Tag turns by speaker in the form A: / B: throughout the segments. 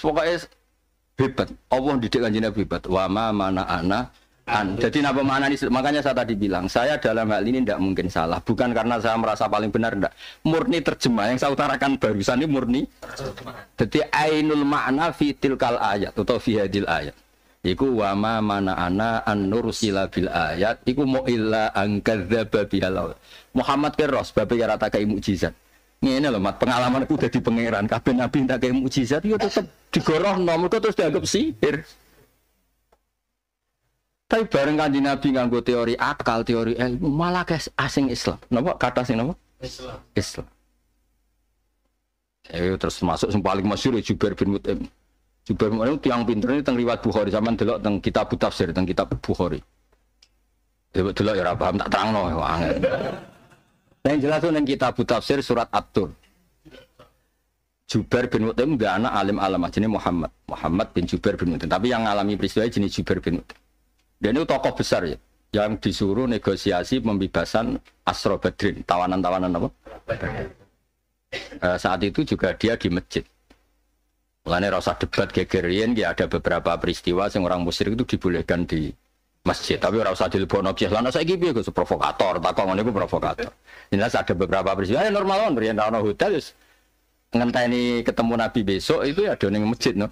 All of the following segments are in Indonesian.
A: pokoknya hebat. Allah didik kanji Nabi hebat. Wama mana ana an. Jadi napa mana ini? Makanya saya tadi bilang, saya dalam hal ini tidak mungkin salah. Bukan karena saya merasa paling benar, tidak. Murni terjemah yang saya utarakan barusan ini murni. Jadi ainul makna fi tilkal ayat atau fi hadil ayat. Iku wama mana ana an sila bil ayat. Iku mau illa angkadzaba bihal. Muhammad keros babi rata ke mukjizat. Ini loh mat, udah di pangeran. kabe nabi tidak kayak mujizat, itu ya tetap digoroh nomor itu terus dianggap sihir. Tapi bareng di nabi nganggo teori akal, teori ilmu, malah kayak asing Islam. Nama kata sih nama Islam. Islam. Eh, terus masuk yang paling masyur ya Jubair bin Mut'im. Jubair bin Mut'im tiang pinter ini tentang riwayat Bukhari zaman delok tentang kitab tafsir, tentang kitab Bukhari. Delok ya ora paham tak terangno wah yang jelas itu kita buta tafsir surat atur Jubair bin Mutim gak anak alim alam jenis Muhammad. Muhammad bin Jubair bin Mutim. Tapi yang alami peristiwa jenis Jubair bin Mutim. Dan itu tokoh besar ya. Yang disuruh negosiasi pembebasan Asro Badrin. Tawanan-tawanan apa? Eh, saat itu juga dia di masjid. Mulanya rasa debat kekerian, ya ada beberapa peristiwa yang orang musyrik itu dibolehkan di masjid tapi orang usah dilebono kiai lan saya piye Gus provokator tak ngene iku provokator jelas ada beberapa peristiwa ya normal on riyen ana hotel wis ngenteni ketemu Nabi besok itu ya ada ning masjid no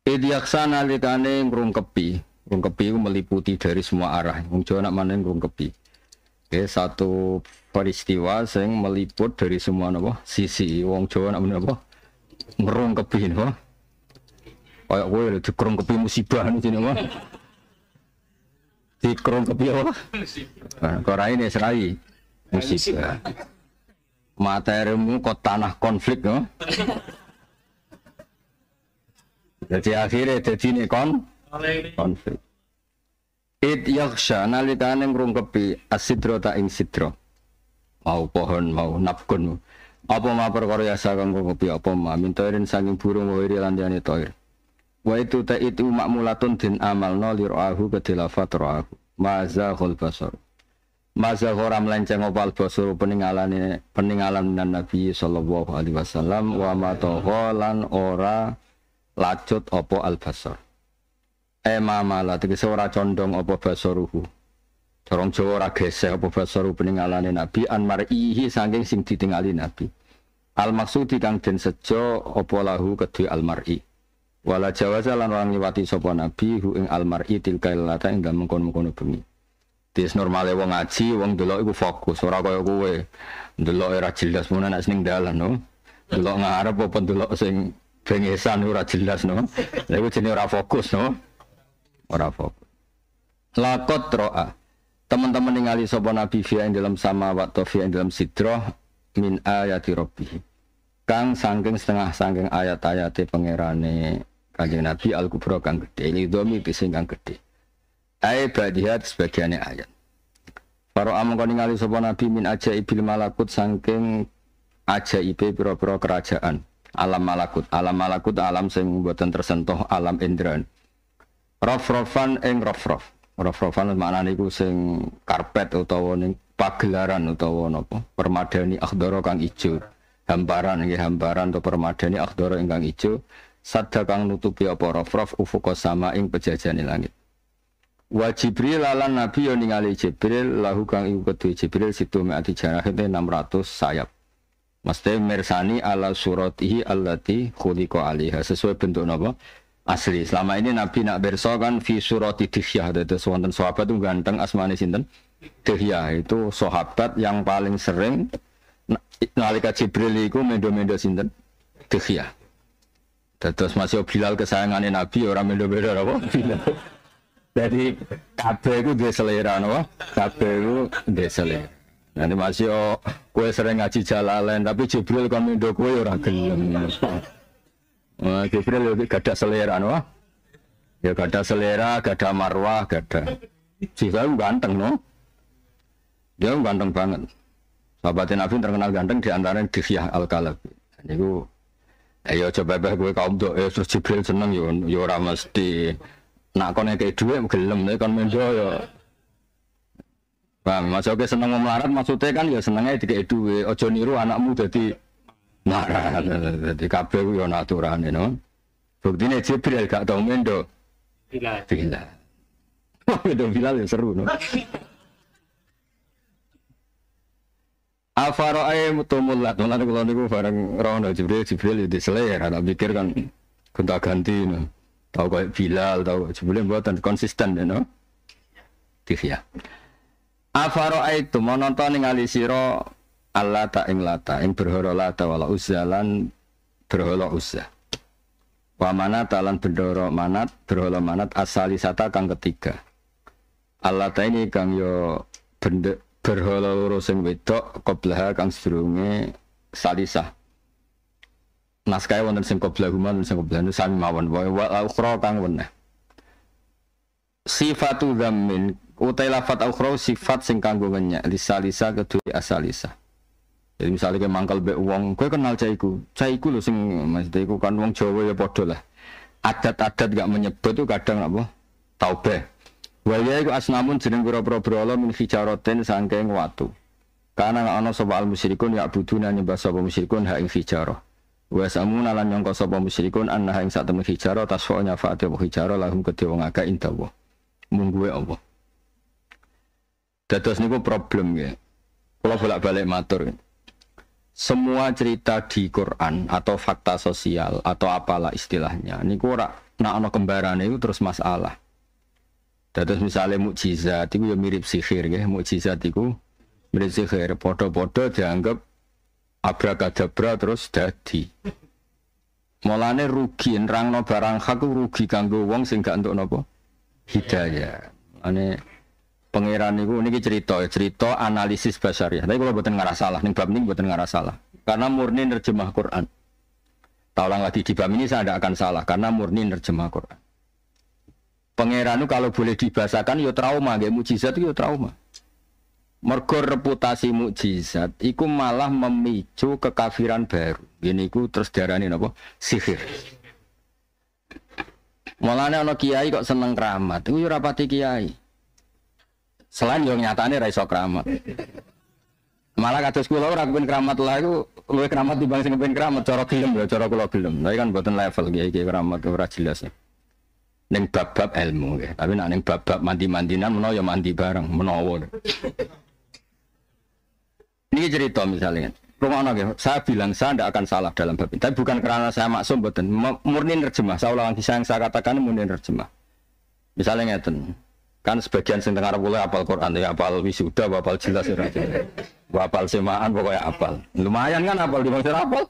A: Idiaksa kepi, ngrungkepi kepi itu meliputi dari semua arah wong Jawa nak mana kepi? Oke, satu peristiwa yang meliput dari semua nopo sisi wong Jawa nak apa kepi nopo Kayak kowe kepi musibah nih jenenge mah. kepi apa? Musibah. Korai ini serai musibah. Materimu kok tanah konflik no? Jadi akhirnya jadi ini kon konflik. It yaksha nalikane kepi asidro tak ing sidro. Mau pohon mau napkun Apa ma perkara yasa kang kepi apa ma mintoirin sanging burung wiri lan toir. Wa itu ta itu makmulatun din amal no lirahu kedilafat rohaku. Maza khul basar. Maza horam lenceng opal basur peninggalan peninggalan dan Nabi Sallallahu Alaihi Wasallam wa matoholan ora lacut opo al basar. Ema eh, malah tegese ora condong opo basaruhu. Corong Jawa ora gesek opo basaru peninggalane Nabi an ihi saking sing ditingali Nabi. Al maksudi kang den sejo opo lahu kedhi al mar'i. Wala jawaza lan orang liwati sapa nabi hu ing almar'i kail lata ing dalem kono-kono tis normal normale wong ngaji wong delok iku fokus ora kaya kowe. dulu era jelas mana ana sing dalan no. dulu ngarep apa delok sing bengesan ora jelas no. Lha iku ora fokus no. Ora fokus. Lakot ro'a. Teman-teman ningali sapa nabi via ing dalam sama waktu via ing dalam sidroh min ayati rabbih. Kang sangking setengah sangking ayat ayat pangerane kanjeng Nabi al kubro kang gede ini domi pising kang gede ayat badihat sebagiannya ayat Para amang kau ningali sapa nabi min aja ibil malakut sangking aja ibe pira-pira kerajaan alam malakut alam malakut alam sing mboten tersentuh alam indran rof-rofan eng rof-rof rof-rofan mana niku sing karpet utawa ning pagelaran utawa nopo permadani akdoro kang ijo hamparan ya hamparan utawa permadani eng ingkang ijo sadda kang nutupi apa rafraf ufuqa sama ing pejajani langit wa jibril lan nabi yo ningali jibril lahu kang iku kedue jibril situ mi'ati jarahite 600 sayap mesti mersani ala suratihi allati khuliqa alaiha sesuai bentuk napa asli selama ini nabi nak berso kan fi surati dihyah itu wonten sahabat itu ganteng asmane sinten dihyah itu sahabat yang paling sering nalika jibril iku mendo-mendo sinten dihyah Terus masih Bilal kesayangan Nabi orang mendo beda apa? Bilal. Jadi kabeh itu dia selera no, Kabeh itu dia selera. Nanti masih oh, kue sering ngaji jalalain tapi Jibril kan mendo kue orang gelem. Nah, Jibril lebih gak ada selera no. Ya gak ada selera, gak ada marwah, gak ada. Jibril ganteng no? Dia ganteng banget. sahabatin Nabi terkenal ganteng di antara Dihyah Al-Kalabi. Ini Ayo coba bah gue kaum tuh, ya terus Jibril seneng yo, ya, yo ya orang mesti. Nak kau kayak dua gelem, nih kan mendo yo. Ya. Paham, maksudnya seneng melarat, maksudnya kan ya senengnya tiga dua. Ojo niru anakmu jadi marah, jadi kabel yo naturan, you know. Buktinya Jibril gak tau mendo. Bila. Bila. Wah, itu Bilal ya seru, no. Afaroe mutumul lat lan niku bareng rono Jibril Jibril itu ya selera ana pikir kan gonta ganti no. Tahu kayak Bilal tahu Jibril dan konsisten no. ya Afaroe itu mau nonton yang alisiro Allah tak ing lata ing berhala lata wala uzalan berhala uzah. Wa manat talan bendoro manat berhala manat asalisata kang ketiga. Allah ta ini kang yo bende berhala loro sing wedok qoblaha kang sedurunge salisah naskah wonten sing qoblahuma human, sing nu sami mawon wa ukhra kang weneh sifatu dhammin utai lafat ukhra sifat sing kanggo ngenyek lisalisa kedue asalisa jadi misalnya kayak mangkal be uang, kue kenal caiku, caiku lo sing maksudnya iku kan uang Jawa ya podo lah. Adat-adat gak menyebut tuh kadang apa? Taube. Walia ya iku asnamun jeneng pira-pira berhala min hijarotin sangking watu. Karena ana sapa al musyrikun ya buduna nyembah sapa musyrikun ha ing hijarah. Wa samun ala nyangka sapa musyrikun anna ing sak temen hijarah tasfa nyafaate wa hijarah lahum kedhe wong akeh indawa. Mung kuwe apa? Dados niku problem ya. Kalau bolak-balik matur. Semua cerita di Quran atau fakta sosial atau apalah istilahnya. Niku ora nak ana kembarane itu terus masalah. Terus misalnya mukjizat itu ya mirip sihir ya, mukjizat itu mirip sihir. Podo-podo dianggap abrakadabra terus dadi. Mulane rugi nerangno barang hak rugi kanggo wong sing gak entuk napa? Hidayah. Ane pangeran niku niki cerita ya, cerita analisis ya. Tapi kalau mboten ngarah salah ning bab niki nggak ngarah salah. Karena murni nerjemah Quran. Taulang lagi di bab ini saya tidak akan salah karena murni nerjemah Quran pangeranu kalau boleh dibahasakan yo ya trauma, gak mujizat yo ya trauma. Mergo reputasi mujizat iku malah memicu kekafiran baru. Gini ku terus darani apa? Sihir. Malahnya ana kiai kok seneng keramat, iku yo ya rapati kiai. Selain yang nyatane ra iso keramat. Malah kados kula ora kepen keramat lah iku luwih keramat dibanding sing kepen keramat cara gelem lho, cara kula gelem. Tapi kan boten level kiai-kiai keramat ora jelas. Ya neng bab-bab ilmu ya. Tapi nak neng bab-bab mandi-mandinan menawa ya mandi bareng menawa. Ini cerita misalnya. Rumah ya, saya bilang saya tidak akan salah dalam bab ini. Tapi bukan karena saya maksum, betul. Murni nerjemah. Saya ulang lagi yang saya katakan murni nerjemah. Misalnya ngeten, kan sebagian sing dengar boleh apal Quran, ya apal wisuda, apal jelas ya, apal semaan pokoknya apal. Lumayan kan apal di apal.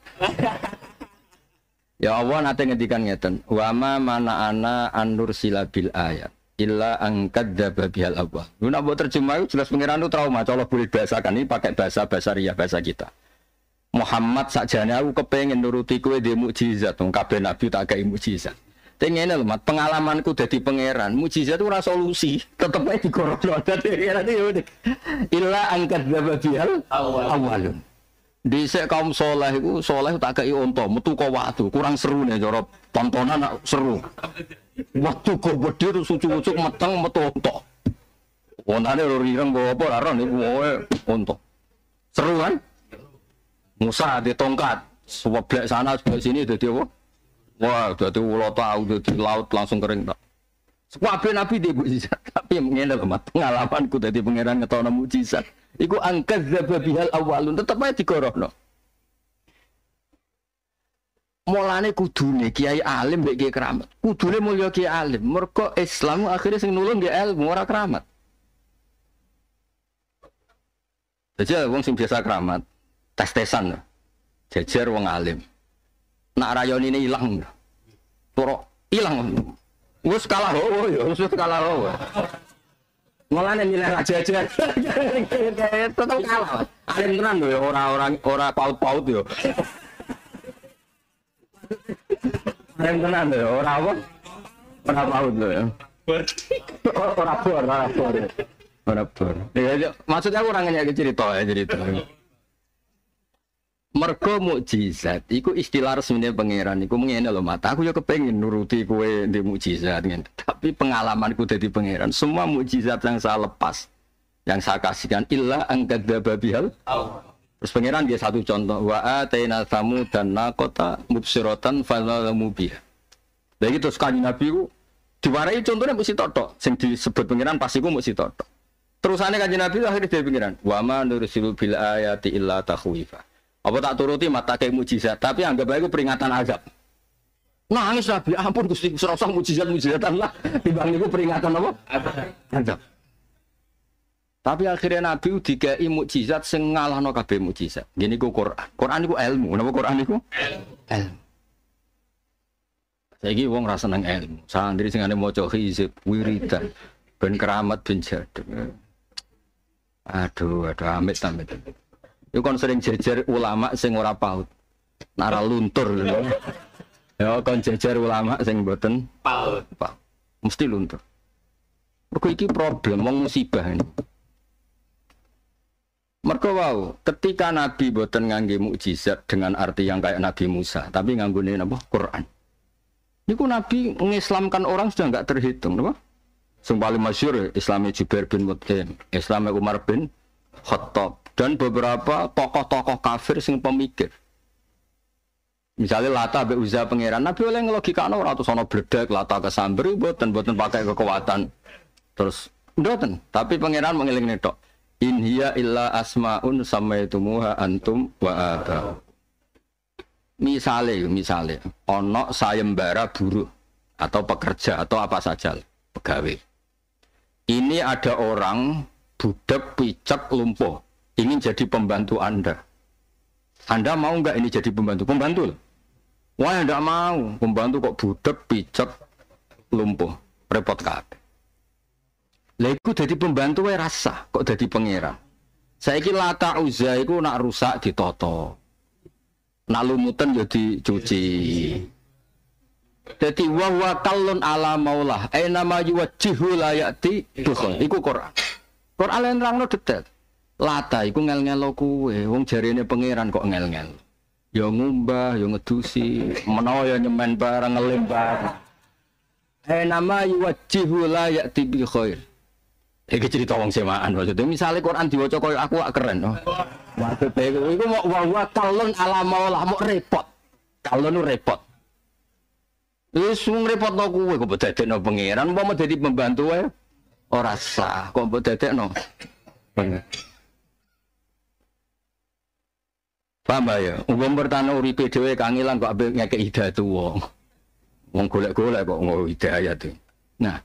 A: Ya Allah nanti ngedikan ngeten. Wama mana ana anur sila silabil ayat illa angkat dababihal Allah. Lu nak buat terjemah jelas pengiran itu trauma. Kalau boleh bahasakan ini pakai bahasa bahasa ria bahasa kita. Muhammad sakjane aku kepengen nuruti kue di mukjizat. Wong nabi tak kayak mukjizat. ini lho mat pengalamanku jadi pangeran. itu rasa solusi, aja di digorono. Dadi pangeran itu ya. Illa angkat dababihal awal. Awalun. Dhisik kaum soleh itu soleh tak kei onto, metu kau waktu kurang seru nih jorok tontonan nak seru. Waktu kau gede sucu-sucu matang metu onto. Wontane lho ireng bawa apa ora niku bawa onto, Seru kan? Musa di tongkat, sebelah sana sebelah sini ada apa? Wah, jadi ulo tau dadi laut langsung kering tak. Sekwabe Nabi di mujizat, tapi mengenal amat pengalamanku dadi pangeran ngetono mujizat. Iku angkat zababihal awalun tetap aja no. Mulane kudune kiai alim mbek kiai keramat. Kudune mulya kiai alim. Mergo Islam akhirnya sing nulung nggih ilmu ora keramat. Jajar wong sing biasa keramat, tes-tesan. Jajar wong alim. Nak ini ilang. Poro ilang. Wis kalah oh yo. Ya, wis kalah oh. Mulane nilai raja-raja tetap kalah. Alim tenan lho ya, orang-orang ora paut-paut yo. Ya. Alim tenan lho ya, ora apa? Ora paut lho ya. Ora bor, ora bor. Ora bor. Ya maksudnya aku ora ngenyek cerita ya cerita. Mergo mukjizat iku istilah resmine pangeran iku ngene lho mata aku ya kepengin nuruti kowe di mukjizat ngene. Tapi pengalamanku dadi pangeran semua mukjizat yang saya lepas yang saya kasihkan illa angkat bihal. Terus pangeran dia satu contoh wa ataina samu dan naqata mubsiratan falamu biha. Begitu iki terus kan Nabi ku diwarai contohnya mesti totok sing disebut pangeran pasti ku mesti totok. terusane kanjeng Nabi akhirnya dia pangeran wa ma nursilu bil ayati illa takhwifah apa tak turuti mata kayak mujizat, tapi anggap aja peringatan azab. Nangis Nabi, ya ampun Gusti, serasa mujizat-mujizatan lah. Dibangun itu peringatan apa? Azab. Tapi akhirnya Nabi dikei mujizat sengalah no kabeh mujizat. Gini ku Quran. Quran itu ilmu. Kenapa Quran itu? Ilmu. Saiki uang rasa nang ilmu. Santri sing ane maca hizib, wiridan, ben keramat ben jadu. Aduh, aduh amit amit. amit. Yo kon sering jejer ulama sing ora paut. Nara luntur lho. Gitu ya. Yo kon jejer ulama sing mboten paut. paut. Mesti luntur. Mergo iki problem wong musibah ini. Mergo wow, ketika Nabi mboten ngangge mukjizat dengan arti yang kayak Nabi Musa, tapi nganggone napa? Quran. Niku Nabi mengislamkan orang sudah nggak terhitung, napa? Sing paling masyhur Islami Jubair bin Mut'im, Islami Umar bin Khattab, dan beberapa tokoh-tokoh kafir sing pemikir. Misalnya Lata be Uzza pangeran Nabi oleh ngelogikano ora atau Sono bledek Lata kesamber boten boten pakai kekuatan. Terus boten, tapi pangeran mengeling tok. In hiya illa asmaun samaitumuha antum wa abau. Misale, misale onok sayembara buruh atau pekerja atau apa saja pegawai. Ini ada orang budak picek lumpuh ingin jadi pembantu Anda. Anda mau nggak ini jadi pembantu? Pembantu loh. Wah, Anda mau. Pembantu kok budak, picek, lumpuh. Repot kabeh. Lah iku dadi pembantu wae rasa kok dadi pangeran. Saiki lata uza iku nak rusak di toto, Nak lumutan jadi ya cuci. Jadi wa wa kallun ala maulah. Aina ma layak di ya'ti Iku Quran. Quran yang terangnya detail. Lata iku ngel-ngelo kuwe, wong ini pangeran kok ngel-ngel. Ya ngumbah, ya ngedusi, menawa ya nyemen barang ngelimbar. barang. Eh nama yuwajihu la ya'ti bi khair. Iki cerita wong semaan maksudnya. Misalnya Quran diwaca koyo aku gak keren. Oh. Maksudnya iku iku mau wa wa kalon ala maulah mau repot. Kalon repot. Wis wong repot no kuwe kok dadekno pangeran umpama dadi pembantu wae ora sah kok dadekno. Paham ya? Wong bertana uripe kangilang kangilan kok ape ngekek hidayat wong. Wong golek-golek kok ya tuh. E. Nah,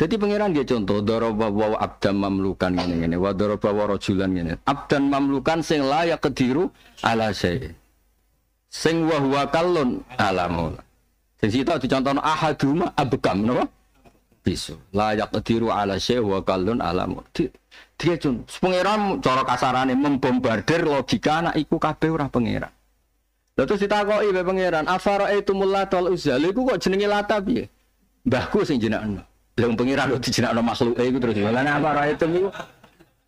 A: jadi pangeran dia contoh daraba wa abdan mamlukan ngene ngene wa daraba rojulan ini, ngene. Abdan mamlukan sing layak kediru ala saya, Sing wa huwa kallun alamul. Sing sita dicontohno ahaduma abgam, napa? Bisu. Layak kediru ala saya, wa kallun alamul. Dia cun, pangeran cara kasarane membombardir logika anak iku kabeh ora pangeran. Lalu terus ditakoki be pangeran, "Afara itu mulatol uzza?" Lha iku kok jenenge lata piye? Mbahku sing jenakno. Lha pangeran lho dijenakno makhluk eh, iku terus. Lha afara itu iku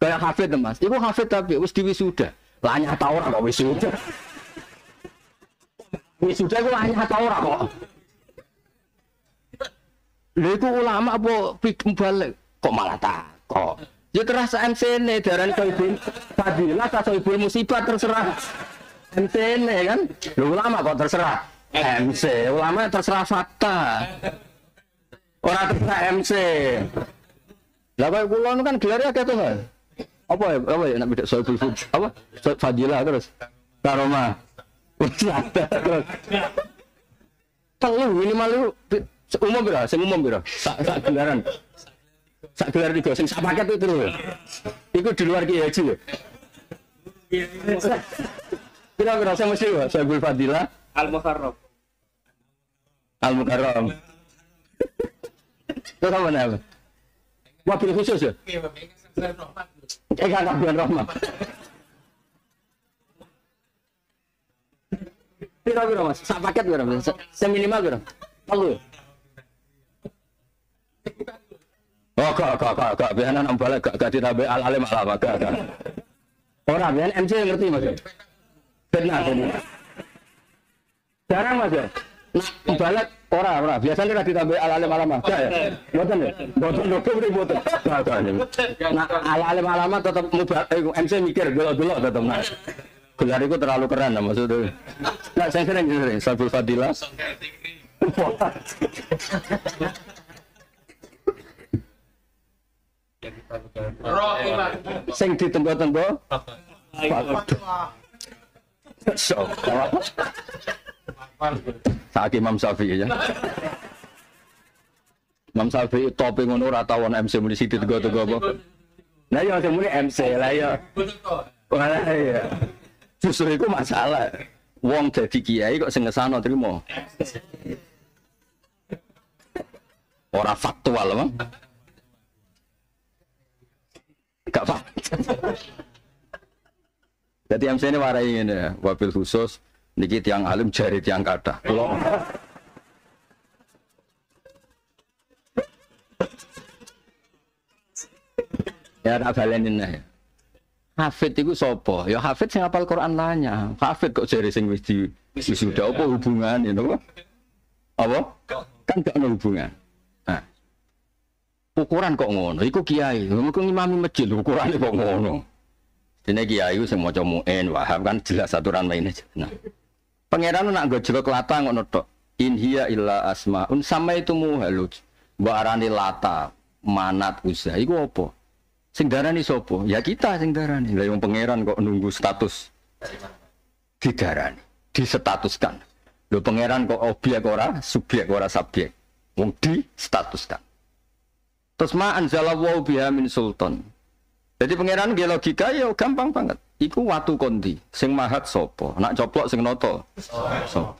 A: kayak hafid Mas. Iku hafid tapi wis diwisuda. Lah nyata ora kok wisuda. Wisuda kok nyata ora kok. Lha iku ulama apa balik kok malah tak kok. Ya terasa MCN kau ibu fadilah ta ibu musibah terserah. MC ini kan. Lu ulama kok terserah. MC, ulama ya terserah fakta. Orang terserah MC. Lah ibu kula kan gelarnya kayak kan Apa ya? Apa ya nak beda ibu apa? fadilah terus. Karoma. terus. Telu minimal umum bira, semumum bira. Sak gelaran sak gelar tiga sing sak paket itu lho iku di luar kiai haji lho ya? kira-kira saya mesti saya gul fadilah al muharram al muharram itu sama nama wakil khusus ya
B: kan eh
A: kan an rahmat kira-kira mas sak paket kira mas seminimal kira perlu ya? gak gak gak gak biasanya nang balik gak gak ditambah al alim al apa kan? gak gak orang biasanya MC ngerti mas ya? benar benar jarang mas ya nah balik orang orang biasanya nggak ditambah al alim al apa gak ya boten ya boten oke beri boten gak gak ya. nah al alim al apa tetap MC eh, mikir dulu dulu tetap mas gelar itu terlalu keren lah ya, maksudnya nah saya sering sering sabul fadilah
B: Sing ditembo-tembo.
A: So, saat Imam Syafi'i ya. Imam Syafi'i topi ngono ora tawon MC muni sithik tega-tega apa. Lah ya sing muni MC lah ya. Ora ya. Justru iku masalah. Wong dadi kiai kok sing ngesano trimo. Ora faktual, Bang. Jadi MC ini warai ini ya, wabil khusus niki tiang alim jari tiang kata. Kalau ya tak ini. ya. Hafid itu sopo, ya Hafid sing apal Quran nanya. Hafid kok jari sing wis di wis sudah apa ya. hubungan ini apa? Apa? Kan gak ada hubungan ukuran kok ngono iku kiai iku ngimami masjid ukurane kok ngono dene kiai iku sing maca muin waham kan jelas aturan maine nah pangeran nak nggo jero kelata ngono tok in hiya illa asmaun sama itu muhalus mbok lata manat usai, iku apa sing darani sapa ya kita sing darani lha wong pangeran kok nunggu status didarani disetatuskan lho pangeran kok objek ora subjek ora subjek wong di statuskan Terus ma Wau biha min sultan. Jadi pangeran dia logika ya gampang banget. Iku watu kondi, sing mahat sopo, nak coplok sing noto. Sopo.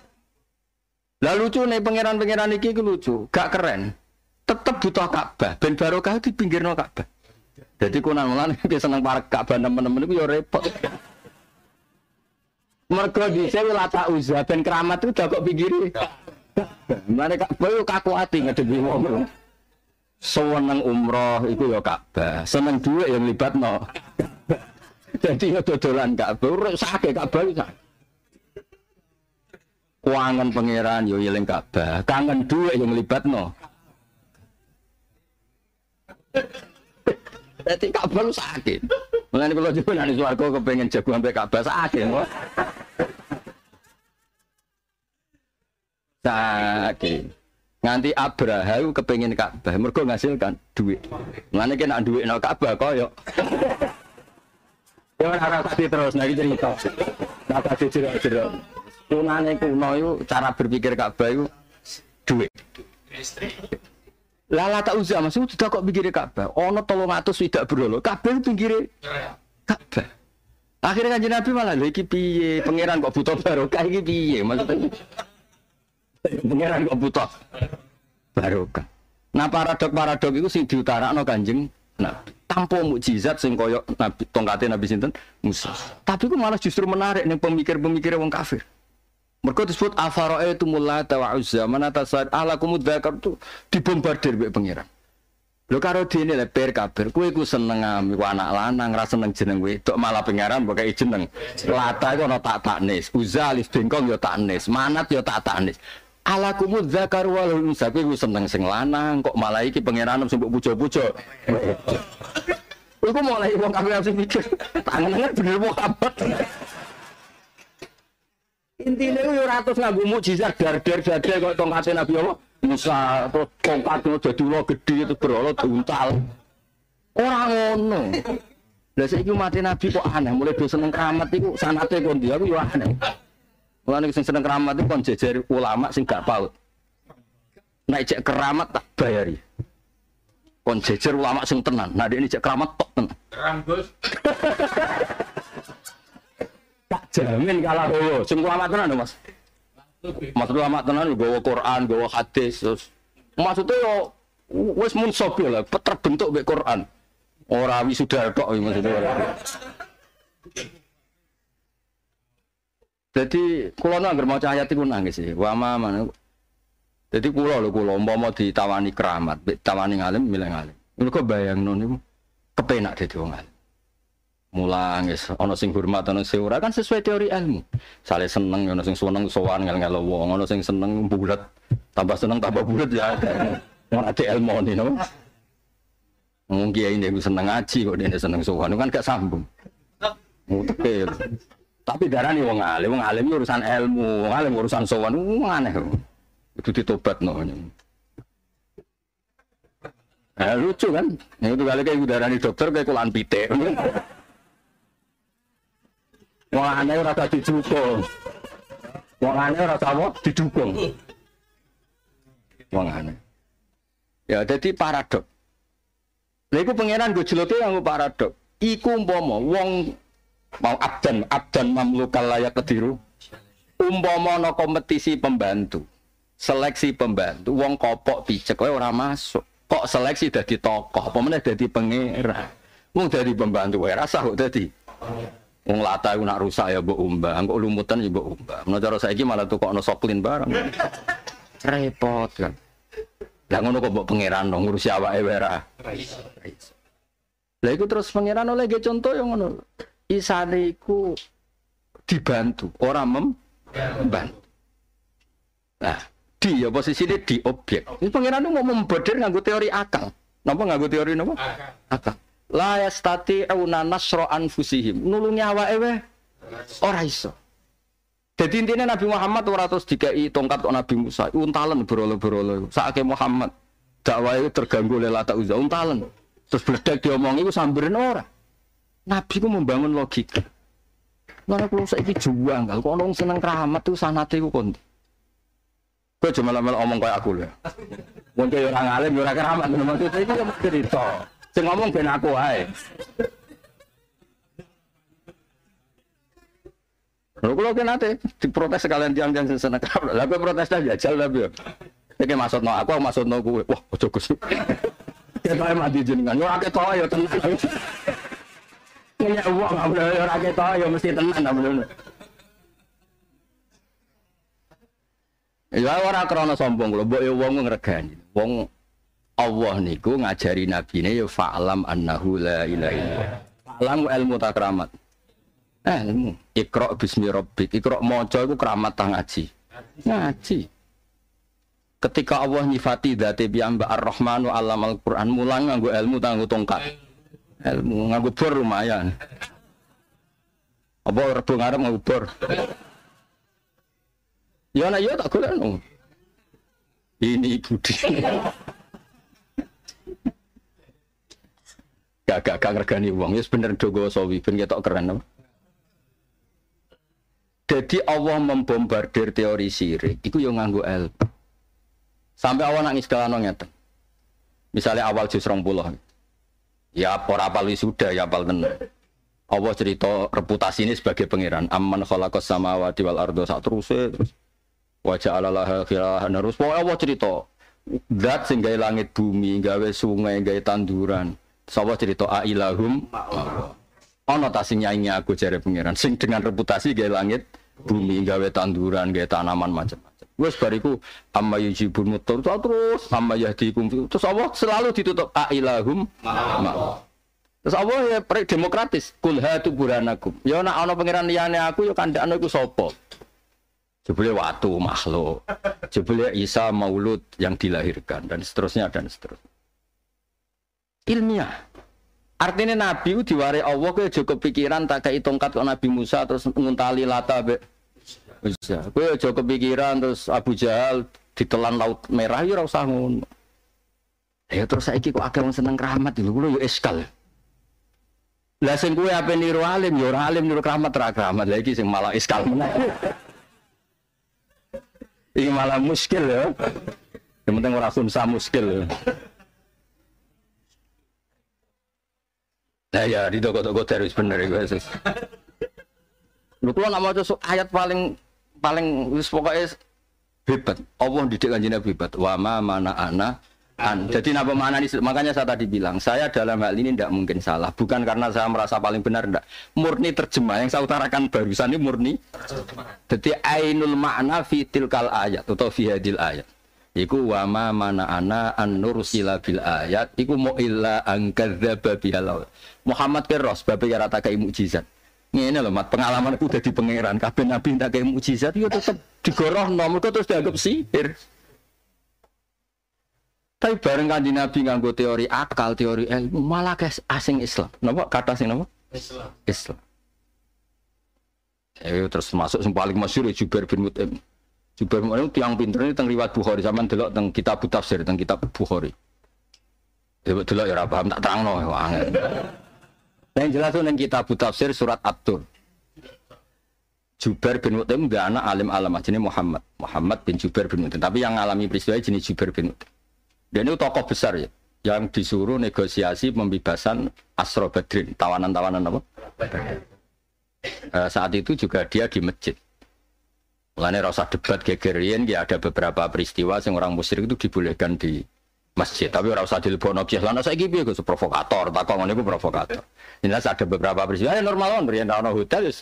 A: Lah lucu nih pangeran-pangeran iki lucu, gak keren. Tetep butuh Ka'bah, ben barokah di pinggir no Ka'bah. Jadi kunan mulan dia seneng para Ka'bah temen-temen itu ya repot. Mergo tak lata uzah ben keramat itu udah kok pinggire. Mereka bayu kaku hati ngadepi wong seneng umroh itu ya Ka'bah, seneng yang libat no Jadi ya dodolan Ka'bah, urip sakit Ka'bah iku Kuangan pangeran yo ya eling Ka'bah, kangen yang libat no Jadi Ka'bah lu sakit. Mulane kula jenengan swarga kepengen jago sampai Ka'bah sakit. Sakit. Nganti Abraha iku kepengin Ka'bah, mergo ngasilkan duit. Mulane kena duit nang Ka'bah koyo. Ya harap tadi terus nanti cerita. Ora tadi cerita jero Tunane kuno iku cara berpikir Ka'bah iku duit. Lala tak usah mas, itu kok pikirnya Ka'bah. Ono tolong atas tidak berolo. Ka'bah itu pinggirnya Ka'bah. Akhirnya kan Nabi malah lagi piye, pangeran kok butuh barokah lagi piye maksudnya. Pengiran kok butuh barokah. Nah paradok-paradok itu sing no Kanjeng nah Tanpa mukjizat sing koyo Nabi tongkatin Nabi sinten Musa. Tapi kok malah justru menarik nih pemikir-pemikir wong kafir. Mereka disebut afaroe itu mulai tawa uzza manata saat ala kumudakar tuh dibombardir oleh pengiran Lo karo dene le per kabir, kue ku seneng ami anak lanang ra seneng jeneng tok malah mbok kei jeneng. Lata iku ono ya tak taknis, uzalis bengkong yo taknis, manat yo ya tak taknis. Ala kumu zakar wal unsa kowe seneng sing lanang kok malah iki pangeran sing mbok puja-puja. Iku mulai wong sing mikir, tangan-tangan bener Muhammad. Intinya itu ratus nganggu mujizat dar-dar dar. kok tongkatnya Nabi Allah Musa terus tongkat itu jadi lo gede itu berolot untal orang ngono lah saya mati Nabi kok aneh mulai dosen yang keramat itu sanatnya kondi aku yo aneh Mulane sing seneng keramat itu kon jejer ulama sing gak paut. Nek cek keramat tak bayari. Kon jejer ulama sing tenan. Nah dia ini cek keramat tok tenan. Kerang, Gus. tak jamin kalah hoyo. Oh, iya. Sing ulama tenan Mas. Maksud ulama tenan gawa Quran, gawa hadis terus. Maksudnya yo wis munsob lah, terbentuk mek Quran. Ora wisuda tok maksudnya. Jadi kulo nang mau cahaya tiku nangis sih. wa mana? Jadi kulo lo kulo mau mau ditawani keramat, ditawani ngalim, milih ngalim. Ini kok bayang non itu kepenak jadi orang ngalim. Mulang es, ono sing hormat, ono sing ora kan sesuai teori ilmu. Sale seneng, ono sing seneng sowan ngel ngel wong, ono sing seneng bulat, tambah seneng tambah bulat ya. Ono ate ilmu nih, no. Mungkin ya ini seneng aji kok dia seneng sowan, kan gak sambung. Mutek tapi darah nih wong alim, wong alim urusan ilmu, wong alim urusan sowan, wong aneh. Itu ditobat no. Ya, eh, lucu kan? Itu kali kayak udara nih dokter kayak kulan pitik. Wong aneh ora usah Wong aneh ora apa? Didukung. Wong aneh. Ya jadi paradok. Lha iku pangeran gojlote yang paradok. Iku umpama wong mau abdan abdan mamlukal layak kediru umpama mono kompetisi pembantu seleksi pembantu wong kopok picek kowe orang masuk kok seleksi dadi tokoh apa meneh dadi pengera wong dadi pembantu wae rasa kok dadi wong lata iku nak rusak ya mbok umba. kok lumutan ya mbok umba. menawa cara saiki malah tukokno soklin bareng repot kan lah ngono kok mbok pangeran dong ngurusi awake wae ora lha iku terus pangeran oleh ge contoh yang ngono isane iku dibantu, ora membantu. Nah, di ya posisi ini di objek. Ini pangeran mau membedir nganggu teori akal. Napa nganggu teori napa? Akal. akal. La auna nasro anfusihim. Nulungi awa ewe ora iso. Jadi intinya Nabi Muhammad ora terus dikai tongkat kok Nabi Musa. untalan berolo-berolo. Saatnya Muhammad dakwah itu terganggu oleh lata uzza untalan Terus berdek diomongi itu sambirin orang. Nabi ku membangun logika. Mana kalau saya juang, kalau orang seneng keramat tuh tuh ku konti. Kau cuma lama omong kayak aku loh. Mungkin orang alim, ya orang keramat, maksudnya ini kamu cerita. Saya ngomong ben aku aye. Lalu kalau kena nanti diprotes sekalian tiang-tiang seneng keramat, lalu protes aja, jajal lebih. Ini maksud no aku, maksud no gue. Wah, ojo sih. Kita mati jenengan, nyurak tahu ya tenang. Ya wong ora ketok ya mesti tenang, nggak boleh Ya ora krana sombong lho, mbok ya wong ngregani. Wong Allah niku ngajari nabine ya fa'lam annahu la ilaha illallah. Fa'lam ilmu tak keramat. Eh, ilmu. Iqra bismi rabbik. Iqra maca iku keramat ta ngaji. Ngaji. Ketika Allah nyifati dzati piyambak Ar-Rahmanu alam Al-Qur'an mulang nganggo ilmu tanggo tongkat. Ilmu nganggo bor lumayan. Apa rebo ngarep nganggo bor. Ya ana ya tak golekno. Ini budi. gak gak gak ngergani uang ya sebenernya dogo sawi ben ketok keren apa? jadi Allah membombardir teori sirik itu yang nganggu ilmu sampai awal nangis dalan ngeten misalnya awal jus rong puluh Ya apa apal sudah ya apal tenan. Allah cerita reputasi ini sebagai pangeran. aman khalaqas samawati wal ardo sak teruse terus wajah laha khilahan terus. Pokoknya Allah cerita dat sing gawe langit bumi, gawe sungai, gawe tanduran. Sapa cerita a ilahum? Ana ta sing nyanyi aku jare pangeran sing dengan reputasi gawe langit, bumi, gawe tanduran, gawe tanaman macam. Wes bariku amma yujibul mutor terus amma yahdikum terus Allah selalu ditutup ailahum ma'allah. Terus Allah ya pre demokratis kul hatu buranakum. Ya nak ana pangeran liyane aku ya kandakno iku sapa? Jebule watu makhluk. Jebule Isa maulud yang dilahirkan dan seterusnya dan seterusnya. Ilmiah. Artinya Nabi itu diwari Allah kau ya cukup pikiran tak kayak tongkat ke Nabi Musa terus nguntali lata be bisa. Gue aja kepikiran terus Abu Jahal ditelan laut merah ya rasa ngono. Ya terus saya kok agak seneng keramat dulu gue yuk eskal. Lah sing apa ape niru alim yo ya alim niru keramat ra keramat. lagi malah eskal Ini malah muskil ya. Yang penting orang sunsa muskil. Nah ya, ya di toko-toko terus bener ya. Lu kalau nak mau ayat paling paling wis pokoke bebet. Allah didik kanjeng Nabi bebet. Wa ma mana ana an. Jadi nama mana ini makanya saya tadi bilang saya dalam hal ini tidak mungkin salah. Bukan karena saya merasa paling benar tidak. Murni terjemah yang saya utarakan barusan ini murni. Jadi ainul makna fitil kal ayat atau fi ayat. Iku wa mana ana an nursila bil ayat. Iku mau illa babi bihal. Muhammad keros bapak rata kayak mukjizat ini loh mat, pengalaman udah di pangeran. Kabeh nabi tidak kayak mujizat, ya tetap digoroh nomor terus dianggap sihir. Tapi bareng di nabi nganggo teori akal, teori ilmu, malah kayak asing Islam. nopo kata sing nopo Islam. Islam. Eh, terus masuk yang paling masyur ya Jubair bin Mut'im. Jubair bin Mut'im tiang pinter ini tentang riwayat Bukhari. Sama delok tentang kitab tafsir, tentang kitab Bukhari. Delok delok ya paham tak terang loh, wah. Nah yang jelas yang kita tafsir surat abdur Jubair bin Mutim gak anak alim alam jenis Muhammad. Muhammad bin Jubair bin Mutim Tapi yang alami peristiwa jenis Jubair bin Mutim. Dan itu tokoh besar ya. Yang disuruh negosiasi pembebasan Asro Badrin. Tawanan-tawanan apa? Eh, saat itu juga dia di masjid. Mulanya rasa debat gegerian, ya ada beberapa peristiwa yang orang musyrik itu dibolehkan di masjid tapi orang usah dilebokno kiai lana saya piye gue provokator tak kau iku provokator jelas ada beberapa peristiwa ya normal kan riyen ana hotel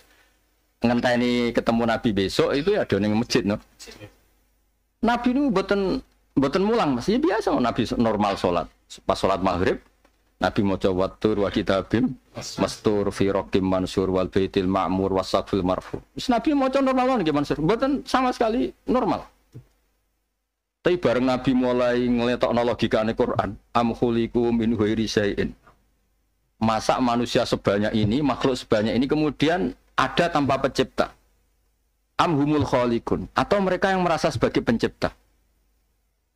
A: Ngentah ini ketemu Nabi besok itu ya do ning masjid no Nabi ini beten beten mulang masih ya, biasa Nabi normal sholat pas sholat maghrib Nabi mau tur wa kitabim mastur fi rokim mansur wal baitil ma'mur wasakfil marfu Nabi mau normal kan gimana sih buatan sama sekali normal tapi bareng Nabi mulai ngeletok logikane Quran, am khuliku min huiri sayin. Masa manusia sebanyak ini, makhluk sebanyak ini kemudian ada tanpa pencipta. Am humul khaliqun atau mereka yang merasa sebagai pencipta.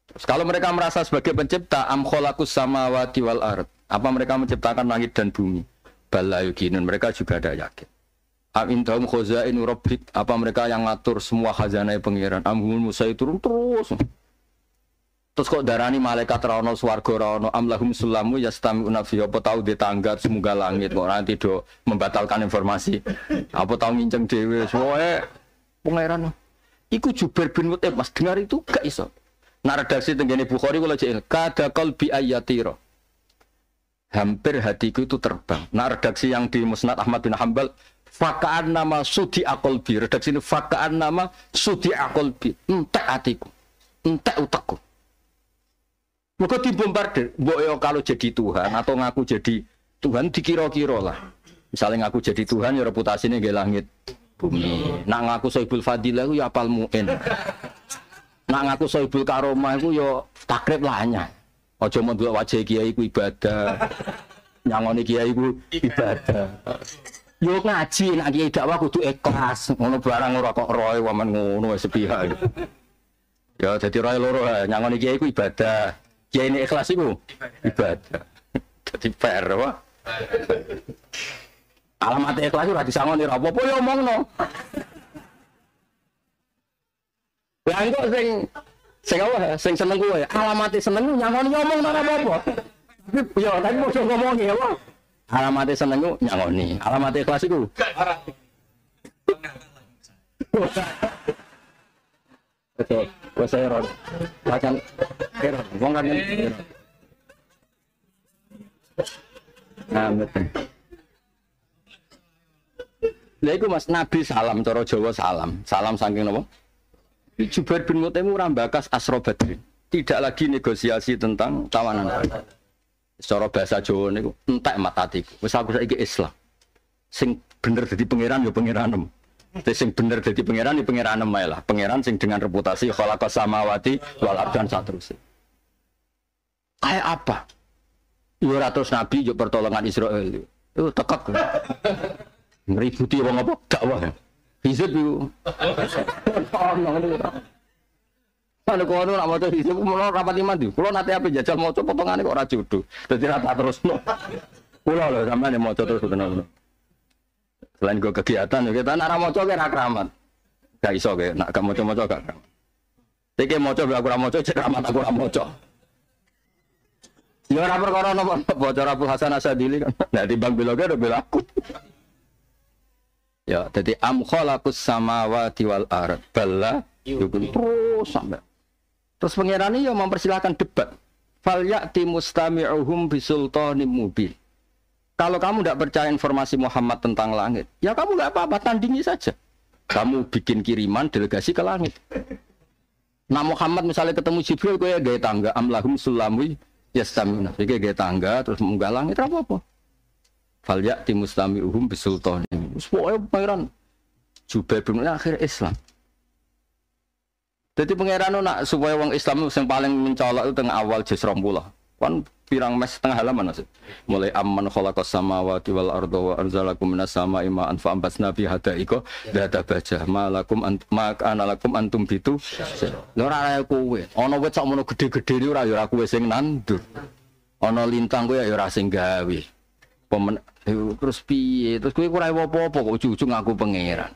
A: Terus kalau mereka merasa sebagai pencipta, am khalaqus samawati wal ard. Apa mereka menciptakan langit dan bumi? Balayuginun Mereka juga ada yakin. Am daum khazain rabbik. Apa mereka yang ngatur semua khazanah pengiran? Am humul turun terus. Terus kok darani malaikat rono Swargo rono amlahum sulamu yastami'una unafi apa tahu di tangga semoga langit kok nanti do membatalkan informasi. Apa tahu nginceng dewi. soe pengairan. Iku juber bin Mut'ib Mas dengar itu gak iso. Nah redaksi tenggene Bukhari kalau jek kada kolbi ayatiro. Hampir hatiku itu terbang. Nah redaksi yang di Musnad Ahmad bin Hambal fakaan nama sudi akolbi. Redaksi ini fakaan nama sudi akolbi. Entek hatiku. Entek utakku mereka dibombardir. Mbok kalau jadi Tuhan atau ngaku jadi Tuhan dikira-kira lah. Misalnya ngaku jadi Tuhan ya reputasinya nggih langit bumi. Nak ngaku Soibul Fadilah ya apal muin. Nak ngaku Soibul Karomah iku ya takrib hanya. Aja mau dua wajah kiai ku ibadah. Nyangoni kiai ku ibadah. Yo ngaji nak kiai dakwah kudu ikhlas. Ngono barang ora kok roe waman ngono sepihak. Ya jadi roe loro nyangoni kiai ku ibadah ya ini ikhlas itu ibadah jadi PR apa alamat ikhlas itu radis sangon ya apa ya omong no Yang kok sing sing apa sing seneng gue alamat seneng nyangon ngomong nara apa apa ya tapi mau ngomong ya apa alamat seneng gue nih alamat ikhlas itu Oke. Wes error. Akan error. Wong kan error. Nah, betul. Lha iku Mas Nabi salam cara Jawa salam. Salam saking napa? Jubair bin Mutaim ora mbakas Asra Badri. Tidak lagi negosiasi tentang tawanan. Secara bahasa Jawa niku entek matatiku. Wis aku saiki Islam. Sing bener jadi pangeran ya pangeranmu. Tapi sing bener jadi pangeran di ya pangeran emai lah. Pangeran sing dengan reputasi kalau samawati wal dan satrusi. Kayak apa? Ya ratus nabi yuk pertolongan Israel. Itu tekek. Ngeributi wong apa dakwah. Hizib itu. Kalau kono nak maca hizib mau rapat lima tuh. kalau nanti apa jajal maca potongane kok ora jodoh. Dadi rata terus. sama lho mau maca terus tenan. Selain gue kegiatan, ya kita nak mau coba nak ramat Gak iso gak nak kamu coba coba gak kamu Tiki mau coba aku ramo coba, keramat aku ramo coba. jangan ya, apa kau nopo nopo cara Abu Hasan Asadili kan. Nah bilang gak udah belaku. Ya, jadi aku sama samawati wal ard. bela yukun terus sampai. Terus pengirani yo ya mempersilahkan debat. Fal yakti mustami'uhum bisultoni mubin. Kalau kamu tidak percaya informasi Muhammad tentang langit, ya kamu nggak apa-apa, tandingi saja. Kamu bikin kiriman delegasi ke langit. Nah Muhammad misalnya ketemu Jibril, gue ya, gaya tangga, amlahum sulamwi stamina. Jadi ya, gaya tangga, terus munggah langit, apa-apa. Falyak timustami uhum bisultan. Pokoknya pangeran Jubair bin akhir Islam. Jadi pangeran nak supaya orang Islam yang paling mencolok itu tengah awal jus Kan pirang mes setengah halaman maksud. Mulai amman khalaqas samawati wal arda wa anzalakum minas sama'i ma'an fa ambasna bi hadaiqa dzata bajah malakum mak analakum antum bitu. Lho ora kowe, ana wit sak mono gedhe-gedhe ora ya ora kowe sing nandur. Ana lintang kowe ya ora sing gawe. Pemen terus piye? Terus kowe ora apa-apa kok ujug-ujug ngaku pangeran.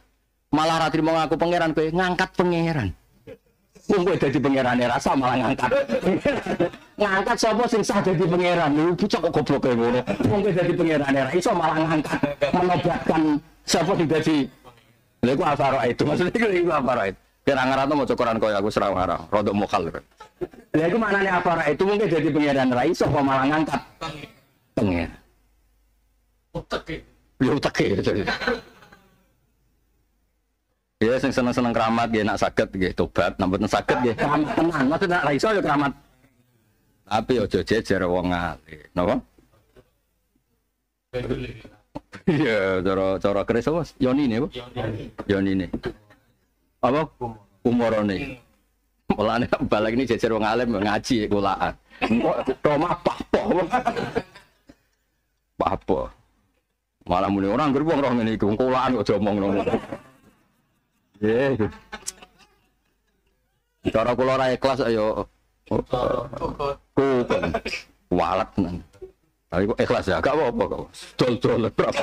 A: Malah ra trimo ngaku pangeran kowe ngangkat pangeran. Wong kowe dadi pangerane rasa malah ngangkat. ngangkat sapa sing sah dadi pangeran? Lu bocah kok goblok e ngono. Wong kowe dadi pangerane ra iso malah ngangkat menobatkan sapa sing dadi Lha ku afaro itu maksudnya ku afaro itu. Kira ngarano maca Quran koyo aku serang arah, rodok mokal. Lha iku maknane afaro itu mungkin dadi pangeran ra iso kok malah ngangkat. Pangeran. Ya. Utek. Yo ya. utek. Ya. Ya sing seneng-seneng keramat nggih nak sakit nggih tobat, namun saged nggih keramat tenang, Maksud nak ra iso ya keramat. Tapi aja jejer wong alim. Napa? Iya, cara cara keris apa? Yoni ne, Yoni ne. Apa? Umorone. Mulane balik ini jejer wong alim ngaji kulaan. Kok Roma papo. Papo. Malah muni orang gerbong roh ngene iku kulaan kok diomongno. Nggih. Eh. Cara kula ora ikhlas ayo. Kukon. Walet nang. Tapi kok ikhlas ya, gak apa-apa kok. Dol-dol berapa.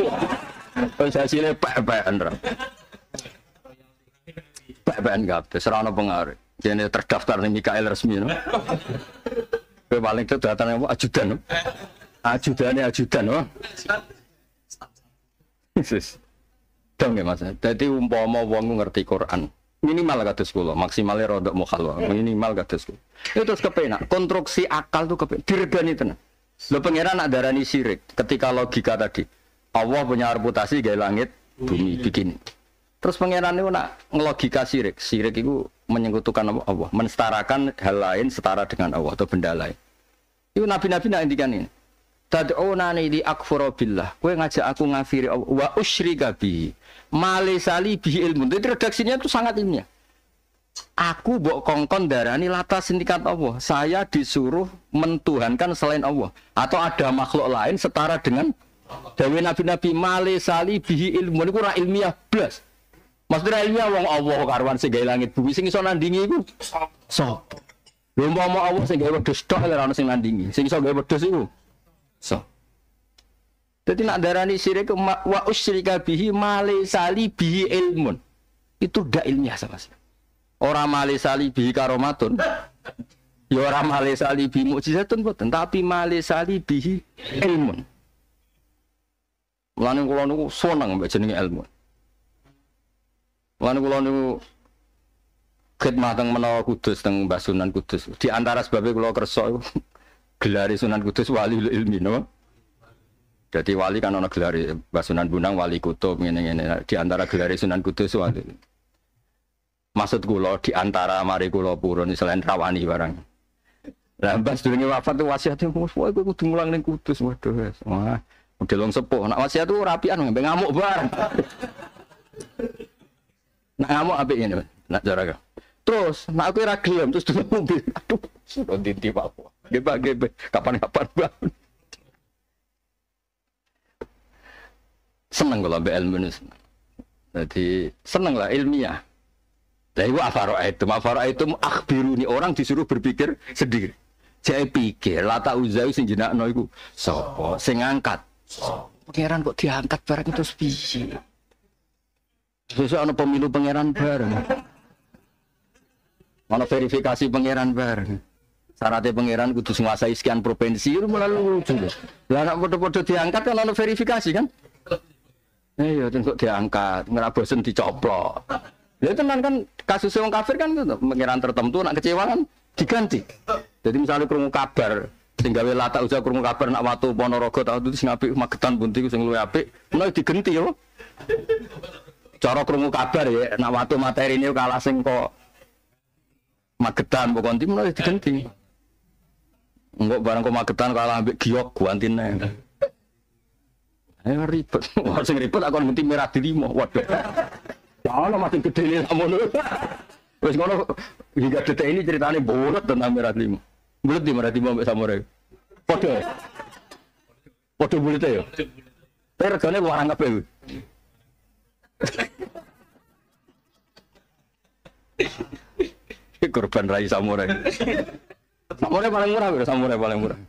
A: Wis hasilnya pek-pekan ra. Pek-pekan kabeh, ora ono pengaruh. jadi terdaftar ning Mikael resmi no. Kowe paling kedatane ajudan. Ajudane ajudan no. Yesus. Dong ya Mas. Jadi umpama wong ngerti Quran, minimal kados kula, maksimalnya rodok mukhalwa, minimal kados kula. Itu ya terus kepena, konstruksi akal tuh dirga nih tenan. Lo pangeran nak darani sirik, ketika logika tadi. Allah punya reputasi gaya langit bumi bikin. Terus pangeran itu nak ngelogika sirik, sirik itu menyekutukan Allah, menstarakan hal lain setara dengan Allah atau benda lain. Itu nabi-nabi nak kan ini. Tadi Tad'unani li akfura billah. gue ngajak aku ngafiri Allah wa usyrika bihi. Malesali bi ilmu. Jadi redaksinya itu sangat ilmiah. Ya. Aku bok kongkon darani lata sindikat Allah. Saya disuruh mentuhankan selain Allah atau ada makhluk lain setara dengan Dewi Nabi Nabi Malesali bi ilmu. Ini kurang ilmiah plus. Maksudnya ilmiah wong Allah karuan segai langit bumi sing iso nandingi iku So. Lha mau Allah sing gawe wedhus tok ora ono sing nandingi. Sing iso gawe wedhus iku so. Jadi nak darani syirik wa usyrika bihi malisali bihi ilmun. Itu tidak ilmiah sama sekali. Orang malisali bihi karomatun. Ya orang malisali bihi mukjizatun boten, tapi malisali bihi ilmun. Mulane kula niku seneng mbek jenenge ilmu. Mulane kula niku khidmah teng menawa kudus teng Mbah Sunan Kudus. Di antara sebabnya kula kersa iku gelari Sunan Kudus wali ilmi napa? No? Jadi wali kan ono gelar eh, Sunan Bunang wali kutub ngene ngene di antara gelar Sunan Kudus wali. Maksud kula di antara mari kula purun selain rawani barang. Lah mbas durunge wafat tuh wasiate wis kowe kudu mulang ning Kudus waduh Wah, model wong sepuh. Nak wasiat tuh rapian mbek ngamuk barang. Nak ngamuk apik ngene. Nak cara Terus, nak aku ora gelem terus dulu mobil. Aduh, sudah dinti Pak. Gebak gebek kapan-kapan bangun. seneng kalau ambil ilmu ini seneng. Jadi seneng lah ilmiah. Dari wa itu, wa itu ini orang disuruh berpikir sendiri. Saya pikir lata uzai sing jinak noiku sopo sing angkat. Pangeran kok diangkat barang terus piye? Susu ada pemilu pangeran bareng. Mana verifikasi pangeran bareng. Syaratnya pangeran kudu menguasai sekian provinsi itu melalui lucu. Lah anak bodoh-bodoh diangkat kan ada verifikasi kan? ayo ya tentu diangkat, nggak bosen dicoplok. Ya tenan kan kasus orang kafir kan pengiran tertentu nak kecewa kan diganti. Jadi misalnya kerungu kabar, sehingga gawe lata usah kerungu kabar nak watu Ponorogo tau itu sing apik Magetan bunti sing luwe apik, mulai nah diganti yo. Cara kerungu kabar ya nak watu materi ini kalah sing kok Magetan pokoknya tim nah mulai diganti. Enggak barang kok Magetan kalah ambek giok guantin nih. Eh ribet, wah sing ribet aku mesti merah dirimo. Waduh. Ya ono makin gede ini namun. Wes ngono hingga detik ini ceritanya bulat tentang merah dirimo. Bulat di merah dirimo sama mereka, waduh, waduh, bulat ya. Tapi eh, regane warang kabeh. Ya, Korban rai samurai. Samurai paling murah, samurai paling murah.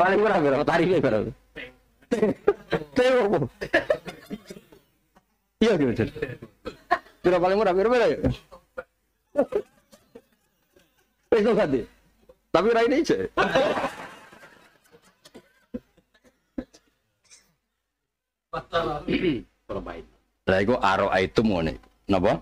A: ಗಾಳಿ ಕೂಡ ಬರೋ ದಾರಿಗೆ ಬರೋದು ಯೋಗಿ ಬಿಟ್ಟು ತಿರೋ ಬಾಳಿ ಮೂರ ಬೇರೆ ಬೇರೆ Wes nggak tadi. Tapi rai ini aja. Lah iku aro itu mone.
B: Napa?